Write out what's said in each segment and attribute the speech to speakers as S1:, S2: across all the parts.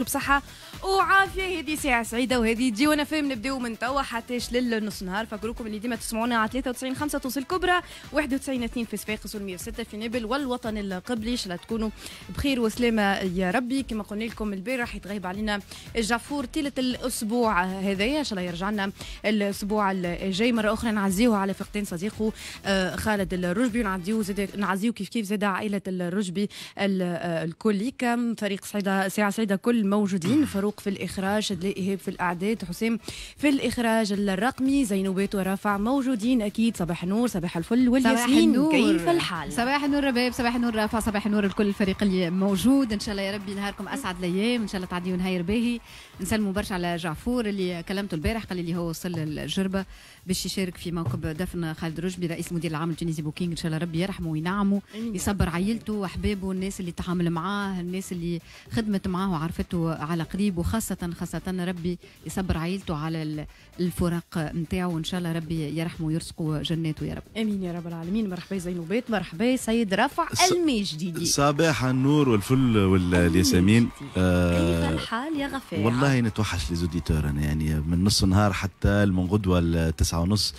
S1: بصحة وعافية هذه ساعة سعيدة وهذه تجي وانا فاهم نبداو من توا حتىش للنص نهار فكركم اللي ديما تسمعونا على 93 5 توصل الكبرى 91 2 في صفاقس و106 في نابل والوطن القبلي شلا تكونوا بخير وسلامة يا ربي كما قلنا لكم البارح يتغيب علينا الجعفور طيلة الأسبوع هذايا إن شاء الله يرجع لنا الأسبوع الجاي مرة أخرى نعزيه على فقدان صديقه آه، خالد الرجبي ونعزيه زاد نعزيه كيف كيف زاد عائلة الرجبي آه، الكل كم فريق سعيدة ساعة سعيدة كل الموجودين فاروق في الإخراج شدلي إيهاب في الأعداد حسام في الإخراج الرقمي زينوبات ورافع موجودين أكيد صباح النور صباح الفل والياسمين كيف الحال صباح
S2: النور رباب صباح النور رافع صباح النور الكل الفريق اللي موجود إن شاء الله يا ربي نهاركم أسعد الأيام إن شاء الله تعديوا نهار باهي نسلموا برشا على جعفور اللي كلمته البارح قال لي هو وصل الجربة باش يشارك في موكب دفن خالد رجبي رئيس المدير العام التونسي بوكينج إن شاء الله ربي يرحمه وينعمه يصبر عائلته وأحبابه الناس اللي تعامل معاه الناس اللي خدمت معاه وعرفته عائلته على قريب وخاصة خاصة ربي يصبر عائلته على الفراق نتاعو وإن شاء الله ربي يرحمه ويرزقه جناته يا رب آمين يا رب العالمين مرحبا زينوبات مرحبا سيد
S1: رفع جديد
S3: صباح النور والفل والياسمين آه كيف
S1: الحال يا آه، غفاء والله
S3: نتوحش ليزوديتور أنا يعني من نص النهار حتى من غدوة التسعة ونص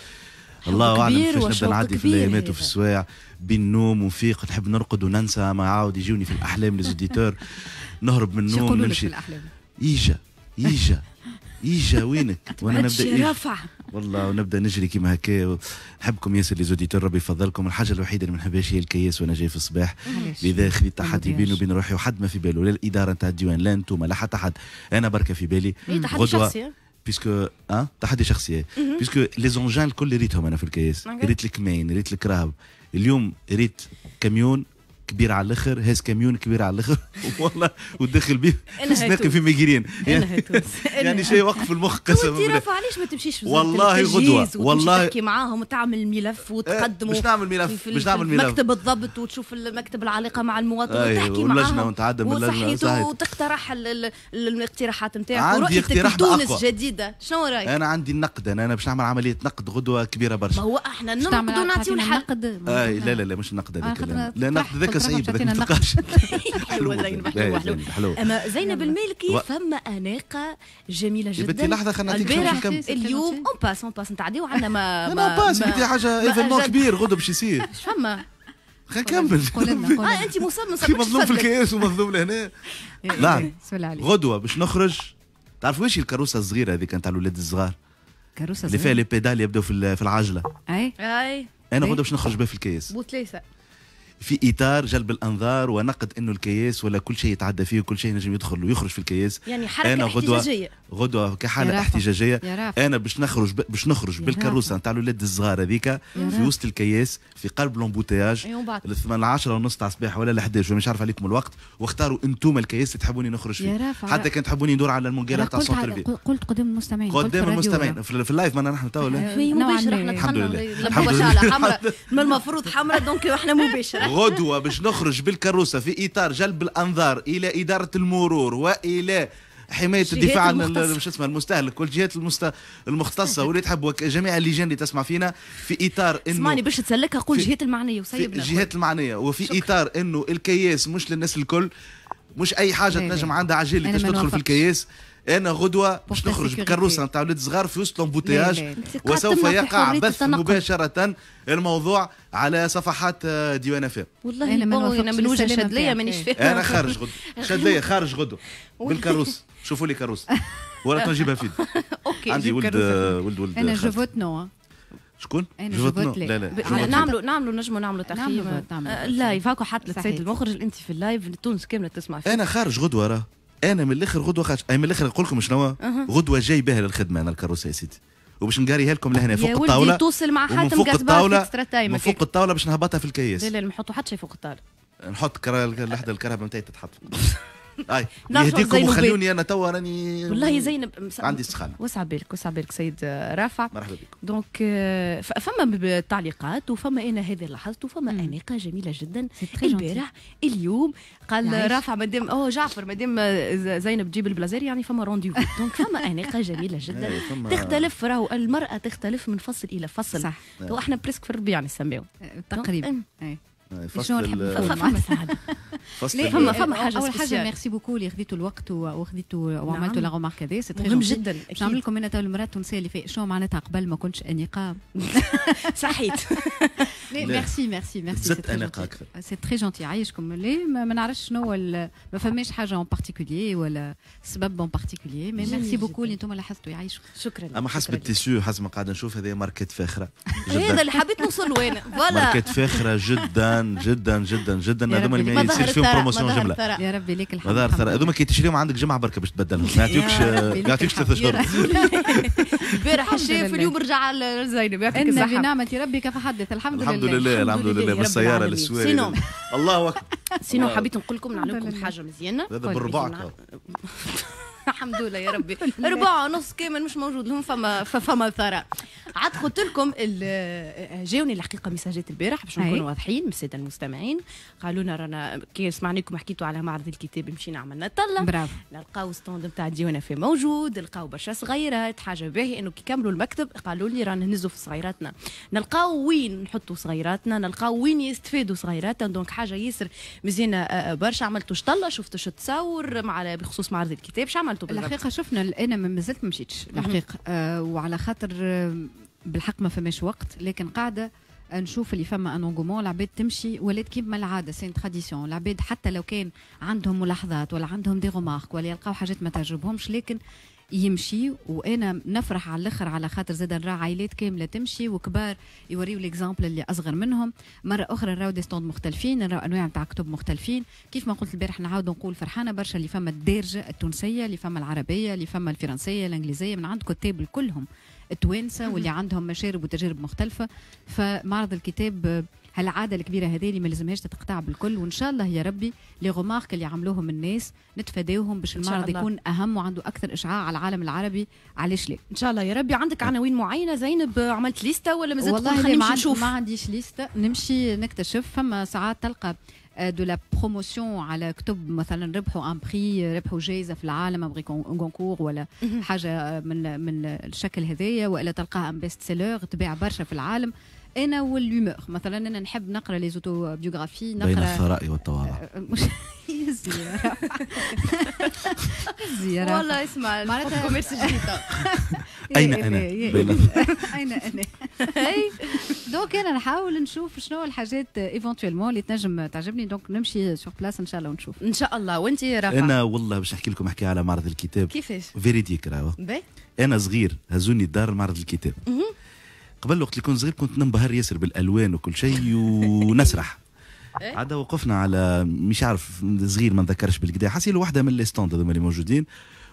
S3: الله اعلم كيفاش نبدا نعدي في الايامات وفي السوايع بين نوم وفيق نحب نرقد وننسى ما يعاود يجوني في الاحلام ليزوديتور نهرب من النوم نمشي يجا يجا يجا وينك وانا نبدا رفع والله ونبدا نجري كيما هكا نحبكم ياسر لي زوديتور ربي يفضلكم الحاجه الوحيده اللي ما نحبهاش هي الكياس وانا جاي في الصباح لذا خذيت تحدي بيني وبين روحي وحد ما في باله لا الاداره نتاع الديوان لا انتم لا حتى حد انا بركه في بالي إيه، غدوه بيسكو اه تحدي شخصي بيسكو لي زونجان الكل ريتهم انا في الكياس ريت الكمين ريت الكراب اليوم ريت كاميون كبير على الاخر هاز كاميون كبير على الاخر والله ودخل بيه نركب في ميجرين يعني,
S1: يعني شيء وقف المخ قسما بالله علاش ما تمشيش والله غدوه والله تحكي معاهم وتعمل ملف إيه، وتقدمه باش نعمل ملف باش نعمل ملف مكتب الضبط وتشوف المكتب العلاقه مع المواطن أيوة، وتحكي معاهم وتعدى من اللجنه وتقترح الاقتراحات نتاعك عندي اقتراح تونس جديده شنو رايك؟ انا
S3: عندي النقد انا باش نعمل عمليه نقد غدوه كبيره برشا ما هو
S1: احنا ننقد ونعطيو الحل آه، لا
S3: لا لا مش النقد هذاك آه، لا نقد هكا سيب هذاك النقاش حلو حلو اما
S1: زينب المالكي فما اناقه جميله جدا لحظه خلينا نعطيك اليوم اون باس اون باس نتعديو عندنا ما ما باس حاجه ايفينمون كبير
S3: غدو باش يصير
S1: اش فما كمل اه انت مصمم في مظلوم في الكياس
S3: ومظلوم لهنا إيه،
S1: إيه، لا إيه،
S3: غدوه باش نخرج تعرف واش الكروسه الصغيره هذيك نتاع الاولاد الصغار
S1: كروسه اللي فيها لي
S3: بيدال يبداو في العجله
S1: اي اي انا غدوه باش
S3: نخرج بها في الكياس بوتليسه في اطار جلب الانظار ونقد انه الكياس ولا كل شيء يتعدى فيه وكل شيء نجم يدخل ويخرج في الكياس يعني حركه أنا غدوة احتجاجيه غدوه كحاله احتجاجيه انا باش نخرج باش نخرج بالكروسه نتاع الاولاد الصغار هذيك في وسط الكياس في قلب لومبوتياج أيوة، من 10 ونص تاع الصباح ولا ل 11 مش عارف عليكم الوقت واختاروا انتم الكياس اللي تحبوني نخرج فيه حتى كان تحبوني ندور على المونجيرا تاع سونتر فيل
S1: قلت قدام المستمعين قدام المستمعين
S3: في اللايف معنا نحن تو مباشرة احنا الحمد لله
S1: من المفروض حمراء دونك احنا مباشره
S3: غدوة باش نخرج بالكروسة في إطار جلب الأنظار إلى إدارة المرور وإلى حمايه الدفاع عن اسمه المستهلك والجهات المست... المختصه واللي تحب جميع اللجان اللي تسمع فينا في اطار انه اسمعني
S1: باش تسلكها قول الجهات المعنيه وسيبنا
S3: الجهات المعنيه وفي اطار انه الكياس مش للناس الكل مش اي حاجه تنجم عندها عجله باش تدخل في الكياس انا غدوه باش نخرج بكروسه نتاع ولاد صغار في وسط لومبوتياج وسوف يقع بث مباشره الموضوع على صفحات آه، ديوان اف
S1: والله انا من وجهه شدليه مانيش إيه. فاهمه انا خارج
S3: غدوه شدليه خارج غدوه بالكروس شوفوا لي كروس ولا تنجيبها فيديو اوكي عندي ولد آه، ولد ولد انا جو فوت نو شكون؟ جوفوت لا لا نعملوا
S1: نعملوا نجموا نعملوا تقييم لايف آه، هاكو حتى لسيد المخرج انت في اللايف تونس كامله تسمع فيه انا
S3: خارج غدوه راه انا من الاخر غدوه خارج اي من الاخر نقول لكم شنو غدوه جاي بها للخدمه انا الكاروسه يا سيدي وباش نقاريها لكم لهنا فوق الطاوله توصل مع حاتم فوق الطاوله من فوق الطاوله باش نهبطها في الكياس لا
S1: لا ما نحطوا حتى شيء فوق الطاوله
S3: نحط لحظه الكرهبه نتاعي تتحط آه، يهديكم وخلوني انا توا راني والله زينب عندي سخانه
S1: وسع بالك وسع بالك سيد رافع مرحبا بكم دونك euh، فما تعليقات وفما انا هذا لاحظت وفما اناقه جميله جدا البارح اليوم قال رافع مادام او جعفر مادام آه، زينب تجيب البلازير يعني فما رونديو دونك فما اناقه جميله جدا إيه، تختلف راهو المراه تختلف من فصل الى فصل صح تو احنا بريسك في الربيع نسميو تقريبا شنو إيه.
S3: إيه،
S1: فصل فما فما فما حاجه اول حاجه
S2: ميرسي بوكو اللي خديتوا الوقت وخديتوا وعملتوا لا رومارك هذه سي مهم جدا باش نعمل لكم انا تو المراه التونسيه اللي فايق شو معناتها قبل ما كنتش انيقه صحيت ميرسي ميرسي ميرسي زدت انيقه اكثر سي تري جونتي عايشكم لي ما نعرفش شنو ما فماش حاجه اون بارتيكولي ولا سبب اون بارتيكولي مي ميرسي بوكو اللي انتم لاحظتوا يعيشوا شكرا اما
S3: حسب التيسيو حسب ما قاعده نشوف هذه ماركات فاخره هذا اللي
S2: حبيت نوصل له انا ماركات فاخره جدا
S3: جدا جدا جدا هذوما اللي ما فيهم بروموسيون جمله
S1: يا ربي ليك الحمد مدار
S3: ثراء هذوما كي تشريهم عندك جمعه بركه باش تبدلهم ما يعطيوكش ما يعطيوكش ثلاث شهور
S1: البارح الشاف اليوم رجع لزينب يعطيك الصحه بنعمه كيف حدث الحمد لله الحمد لله الحمد لله بالسياره سينو
S3: الله اكبر سينو آه. حبيت
S1: نقول لكم نعلمكم حاجه مزيانه هذا بالرباعك الحمد لله يا ربي ربع ونص كامل مش موجود لهم فما فما ثراء عاد قلت لكم جاوني الحقيقه مساجات البارح باش نكون واضحين من الساده المستمعين قالوا لنا رانا كي سمعناكم حكيتوا على معرض الكتاب مشينا عملنا طله برافو نلقاو ستوند نتاع ديونا في موجود نلقاو برشا صغيرات حاجه باهي انه كي كملوا المكتب قالوا لي رانا نهزوا في صغيراتنا نلقاو وين نحطوا صغيراتنا نلقاو وين يستفادوا صغيراتنا دونك حاجه ياسر مزيانه آه، آه، برشا عملتوا شطله شفتوا تصور مع بخصوص معرض الكتاب شعمل عملتوا بالضبط الحقيقه شفنا انا ما زلت ما مشيتش الحقيقه
S2: آه وعلى خاطر آه، بالحق ما فماش وقت لكن قاعده نشوف اللي فما انونغومون العباد تمشي ولات كيما العاده سين تراديسيون العباد حتى لو كان عندهم ملاحظات ولا عندهم دي غومارك ولا يلقاو حاجات ما تعجبهمش لكن يمشي وانا نفرح على الاخر على خاطر زاد نرى عائلات كامله تمشي وكبار يوريو ليكزامبل اللي اصغر منهم مره اخرى نراو دي ستوند مختلفين نراو انواع نتاع كتب مختلفين كيف ما قلت البارح نعاود نقول فرحانه برشا اللي فما الدارجه التونسيه اللي فما العربيه اللي فما الفرنسيه الانجليزيه من عند كتاب كلهم التوانسه واللي عندهم مشارب وتجارب مختلفه فمعرض الكتاب هالعاده الكبيره هذه اللي ما لازمهاش تتقطع بالكل وان شاء الله يا ربي لي غومارك اللي عملوهم الناس نتفاداوهم باش المعرض يكون اهم وعنده اكثر اشعاع على العالم العربي علاش لا ان شاء الله يا ربي عندك نعم. عناوين معينه زينب
S1: عملت ليسته ولا مازال والله خلينا نشوف ما
S2: عنديش ليسته نمشي نكتشف فما ساعات تلقى دو لا بروموسيون على كتب مثلا ربحوا ان بري ربحوا جائزه في العالم ابغي كونكور ولا حاجه من من الشكل هذايا والا تلقاها ان بيست سيلور تباع برشا في العالم انا واللومور مثلا انا نحب نقرا لي بيوغرافي نقرا بين الثراء والتواضع آه، آه، زيارة
S1: زيارة
S2: والله اسمع معناتها كوميرس جديدة
S3: أين أنا؟ إيه، إيه، إيه.
S2: أين أنا؟ أي دونك أنا نحاول نشوف شنو الحاجات ايفونتويلمون اللي تنجم تعجبني دونك نمشي سور بلاس إن شاء الله ونشوف إن شاء الله وأنت رافع أنا
S3: والله باش نحكي لكم حكاية على معرض الكتاب كيفاش؟ فيريديك راهو أنا صغير هزوني الدار معرض الكتاب قبل وقت اللي كنت صغير كنت ننبهر ياسر بالالوان وكل شيء ونسرح عاد إيه؟ وقفنا على مش عارف صغير ما نذكرش بالكدا حسيت واحده من لي ستوند هذوما اللي موجودين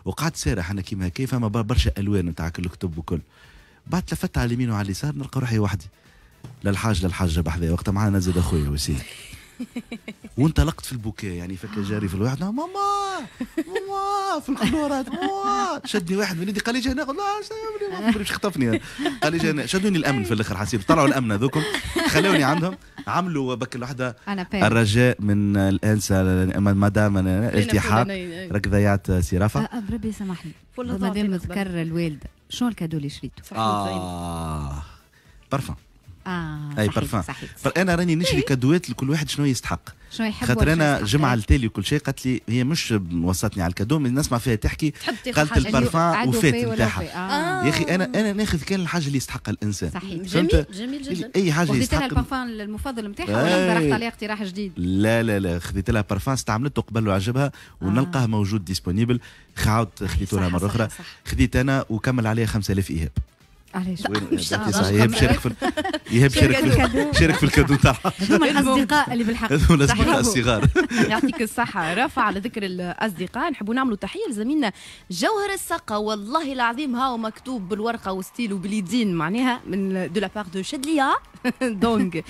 S3: وقعدت سارح انا كيما كيف فما برشا الوان نتاع الكتب وكل بعد لفت على اليمين وعلى اليسار نلقى روحي وحدي للحاج للحاجه بحذايا وقتها معنا زاد اخويا وسيم وانطلقت في البكاء يعني فك آه. جاري في الواحد نعم، ماما ماما في الكلورات ماما شدني واحد من يدي قال لي جانا قلت له آه، مش خطفني قال لي جاي شدوني الامن في الاخر حسيت طلعوا الامن هذوكم خلوني عندهم عملوا بك الوحده الرجاء من الانسه مدام التحاق راك ضيعت سرافه
S2: بربي آه، يسامحني مدام ذكر الوالده شنو الكادو اللي شريته؟
S3: اه برفان
S2: اه اي برفان
S3: انا راني نشري كادوات لكل واحد شنو يستحق شنو يحب جمعه التالي وكل شيء قالت لي هي مش وصلتني على الكادو من الناس ما فيها تحكي قالت البارفان وفات نتاعها آه. يا اخي انا انا ناخذ كان الحاجه اللي يستحقها الانسان صحيح جميل جميل جدا اي حاجه خذيت لها البارفان
S2: المفضل نتاعها ولا اقترحت عليها اقتراح جديد
S3: لا لا لا خذيت لها بارفان استعملته قبل وعجبها آه. ونلقاه موجود ديسبونيبل عاود خذيته لها مره اخرى خذيت انا وكمل عليها 5000 ايهاب
S1: علاش يهب شارك في يهب شارك في شارك في
S3: الكادو تاعها هذوما الاصدقاء
S1: اللي بالحق هذوما الاصدقاء الصغار يعطيك الصحه رفع على ذكر الاصدقاء نحبوا نعملوا تحيه لزميلنا جوهر السقا والله العظيم هاو مكتوب بالورقه وستيل وباليدين معناها من دو لا دو شدليا دونك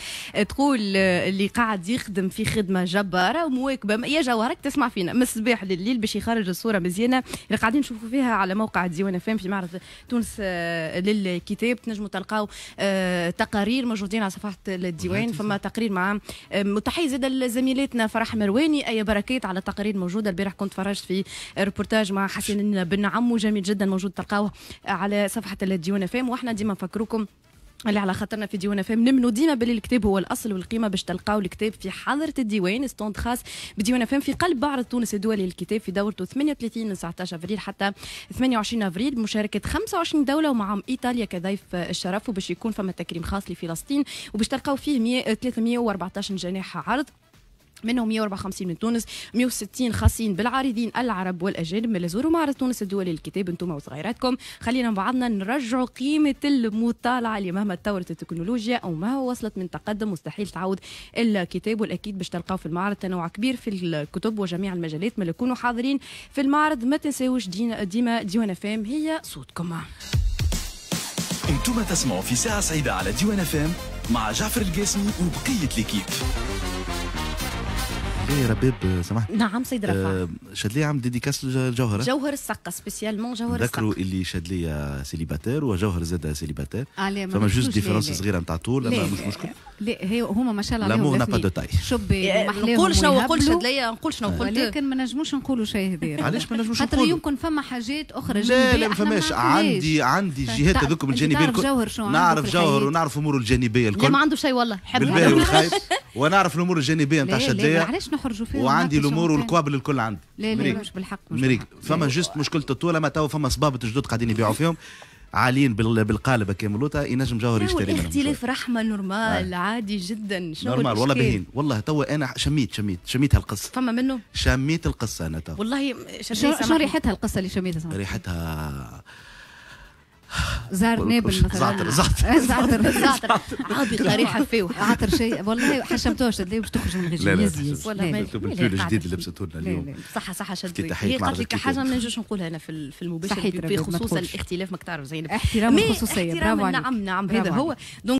S1: تقول اللي قاعد يخدم في خدمه جباره ومواكبه يا جوهرك تسمع فينا من الصباح لليل باش يخرج الصوره مزيانه اللي قاعدين نشوفوا فيها على موقع ديوان فام في معرض تونس آه، لل الكتاب تنجموا تلقاو آه، تقارير موجودين على صفحه الديوان فما تقرير مع آه، متحيز زاد زميلاتنا فرح مرواني اي بركات على تقارير موجوده البارح كنت فرجت في ريبورتاج مع حسين بن عمو جميل جدا موجود تلقاوه على صفحه الديوان فام واحنا ديما نفكركم اللي على خاطرنا في ديوان فام نمنو ديما باللي الكتاب هو الاصل والقيمه باش تلقاو الكتاب في حضره الديوان ستوند خاص بديوان فام في قلب معرض تونس الدولي للكتاب في دورته 38 من 19 افريل حتى 28 افريل بمشاركه 25 دوله ومعهم ايطاليا كضيف الشرف وباش يكون فما تكريم خاص لفلسطين وباش تلقاو فيه 314 جناح عرض منهم 154 من تونس 160 خاصين بالعارضين العرب والاجانب من زوروا معرض تونس الدولي للكتاب انتم وصغيراتكم خلينا بعضنا نرجعوا قيمه المطالعه اللي مهما تطورت التكنولوجيا او ما وصلت من تقدم مستحيل تعود الكتاب والاكيد باش تلقاو في المعرض تنوع كبير في الكتب وجميع المجالات من يكونوا حاضرين في المعرض ما تنساوش ديما ديوان فام هي صوتكم
S3: انتم تسمعوا في ساعه سعيده على ديوان فام مع جعفر القاسمي وبقيه ليكيب ايه رباب سمحت
S1: نعم سيد رفع آه
S3: شادلي عم ديديكاس لجوهر جوهر
S1: السقة سبيسيالمون جوهر السقة
S3: ذكروا اللي شادلي سيليباتير وجوهر زاد سيليباتير ah, فما جوست ديفيرونس صغيرة نتاع طول لا مش مشكل
S2: لا هي هما ما شاء الله لامور نا با دو تاي شبي نقول
S1: شنو نقول شادلية نقول شنو قلت لكن
S2: ما نجموش نقولوا شيء هذا علاش ما نجموش نقولوا خاطر يمكن فما حاجات اخرى لا لا ما فماش عندي عندي الجهات طيب، من طيب، الجانبيه نعرف جوهر
S3: ونعرف اموره الجانبيه الكل ما عنده
S2: شيء والله بالباهي
S3: ونعرف الامور الجانبيه نتاع الشدايه علاش
S2: نخرجوا فيها وعندي الامور والكوابل
S3: الكل عندي لا لا مش بالحق مش مريك فما جست مشكله الطوله ما تو فما صبابه جدد قاعدين يبيعوا فيهم عاليين بالقالب كاملوتا ينجم جوهر يشتري منهم اختلاف
S1: رحمه نورمال آه. عادي جدا شنو نورمال والله باهين
S3: والله توا انا شميت شميت شميت هالقصه فما منه شميت القصه انا توا
S1: والله شنو ريحتها القصه اللي
S3: شميتها ريحتها زهر نابل مثلا زعتر زعتر زعتر زعتر عاطي قري حفاوي عطر شيء والله حشمتوش اللي باش
S2: تخرج من غير
S3: يزيز ولا ما الفول الجديد اللي لبسته لنا اليوم
S1: صح صح شد هي قالت لك حاجه ما نجوش نقولها انا في المباشر بخصوص الاختلاف ماك تعرف زينب احترام الخصوصيه برافو نعم نعم هذا
S3: هو